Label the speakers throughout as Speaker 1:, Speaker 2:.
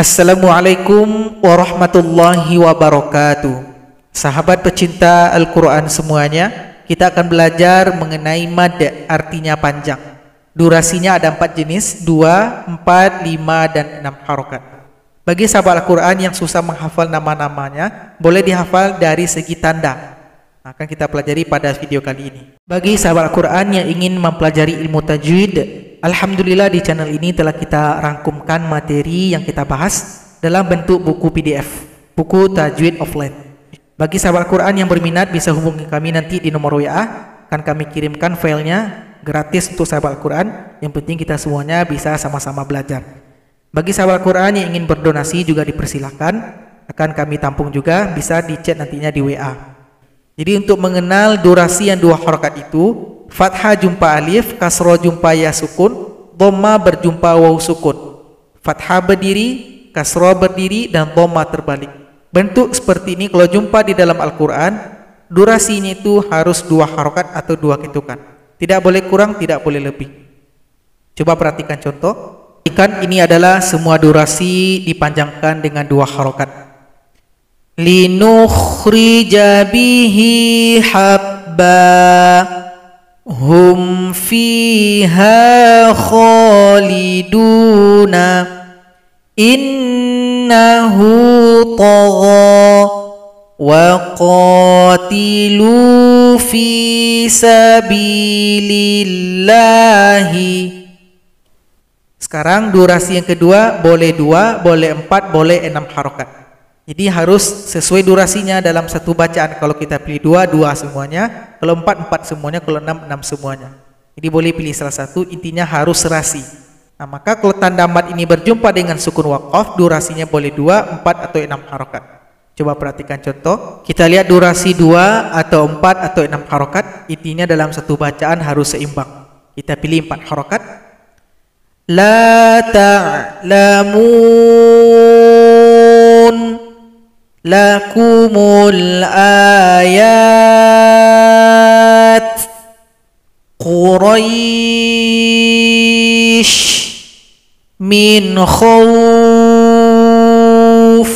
Speaker 1: Assalamualaikum warahmatullahi wabarakatuh Sahabat pecinta Al-Quran semuanya Kita akan belajar mengenai mad artinya panjang Durasinya ada empat jenis 2, 4, 5, dan 6 harokat Bagi sahabat Al-Quran yang susah menghafal nama-namanya Boleh dihafal dari segi tanda Akan kita pelajari pada video kali ini Bagi sahabat Al-Quran yang ingin mempelajari ilmu tajwid Alhamdulillah di channel ini telah kita rangkumkan materi yang kita bahas dalam bentuk buku PDF, buku Tajwid Offline. Bagi sahabat Quran yang berminat bisa hubungi kami nanti di nomor WA, akan kami kirimkan filenya gratis untuk sahabat Quran. Yang penting kita semuanya bisa sama-sama belajar. Bagi sahabat Quran yang ingin berdonasi juga dipersilahkan, akan kami tampung juga bisa di chat nantinya di WA. Jadi untuk mengenal durasi yang dua harokat itu, Fathah jumpa alif, kasroh jumpa ya sukun, dhamma berjumpa waw sukun. Fathah berdiri, kasroh berdiri dan dhamma terbalik. Bentuk seperti ini kalau jumpa di dalam Al-Qur'an, durasinya itu harus dua harokat atau dua ketukan. Tidak boleh kurang, tidak boleh lebih. Coba perhatikan contoh. Ikan ini adalah semua durasi dipanjangkan dengan dua harokat. Linukhrijabihi habba hum fiha khaliduna innahu tagha wa qatilu fi sabilillahi sekarang durasi yang kedua boleh dua, boleh empat, boleh enam harokat. Jadi harus sesuai durasinya dalam satu bacaan. Kalau kita pilih dua, dua semuanya. Kalau empat, empat semuanya. Kalau enam, enam semuanya. Jadi boleh pilih salah satu, intinya harus serasi. Nah, maka kalau tanda mat ini berjumpa dengan sukun wakaf, durasinya boleh dua, empat, atau enam harokat. Coba perhatikan contoh. Kita lihat durasi dua atau empat atau enam harokat. Intinya dalam satu bacaan harus seimbang. Kita pilih empat harokat. La ta'lamun lakumul ayat Quraisy min khawf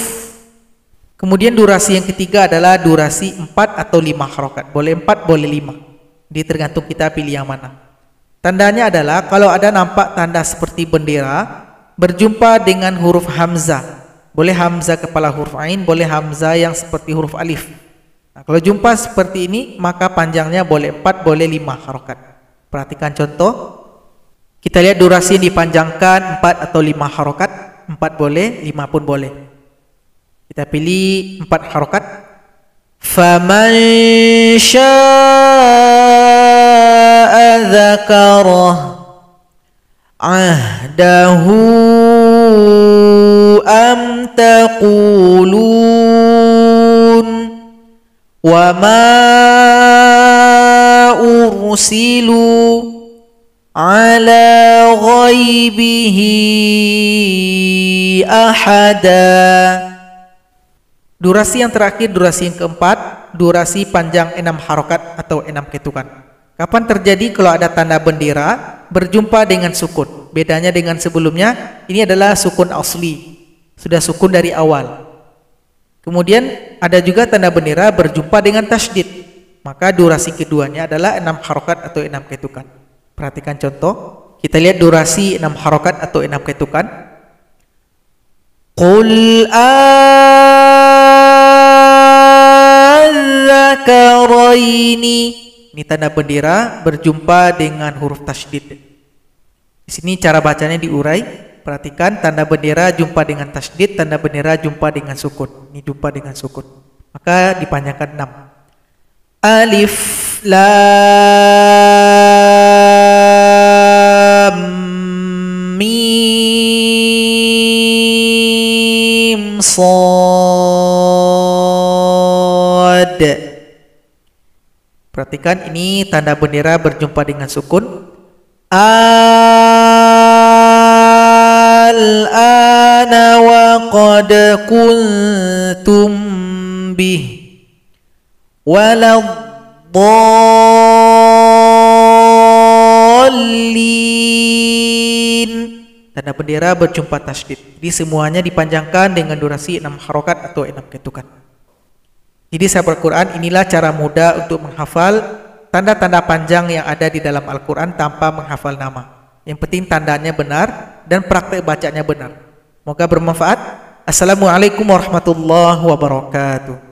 Speaker 1: kemudian durasi yang ketiga adalah durasi 4 atau 5 harokat boleh 4 boleh 5 dia tergantung kita pilih yang mana tandanya adalah kalau ada nampak tanda seperti bendera berjumpa dengan huruf hamzah boleh hamzah kepala huruf ain, boleh hamzah yang seperti huruf alif. Nah, kalau jumpa seperti ini, maka panjangnya boleh 4, boleh 5 harokat. Perhatikan contoh. Kita lihat durasi yang dipanjangkan 4 atau 5 harokat. 4 boleh, 5 pun boleh. Kita pilih 4 harokat. Faman syaa dzakara ahdahu وما أرسلوا على غيبه أحدا Durasi yang terakhir, durasi yang keempat, durasi panjang enam harokat atau enam ketukan. Kapan terjadi kalau ada tanda bendera berjumpa dengan sukun? Bedanya dengan sebelumnya, ini adalah sukun asli, sudah sukun dari awal. Kemudian ada juga tanda bendera berjumpa dengan tasdid. Maka durasi keduanya adalah 6 harokat atau 6 ketukan. Perhatikan contoh. Kita lihat durasi 6 harokat atau 6 ketukan. Qul ini. Ini tanda bendera berjumpa dengan huruf tasdid. Di sini cara bacanya diurai. Perhatikan tanda bendera jumpa dengan tasdid, tanda bendera jumpa dengan sukun. Ini jumpa dengan sukun. Maka dipanjangkan 6. Alif lam mim sod. Perhatikan ini tanda bendera berjumpa dengan sukun. A الآن وقد كنتم به bih waladdallin Tanda bendera berjumpa tasdid. Jadi semuanya dipanjangkan dengan durasi 6 harokat atau 6 ketukan. Jadi sahabat Quran inilah cara mudah untuk menghafal tanda-tanda panjang yang ada di dalam Al-Quran tanpa menghafal nama. Yang penting tandanya benar dan praktek bacanya benar. Moga bermanfaat. Assalamualaikum warahmatullahi wabarakatuh.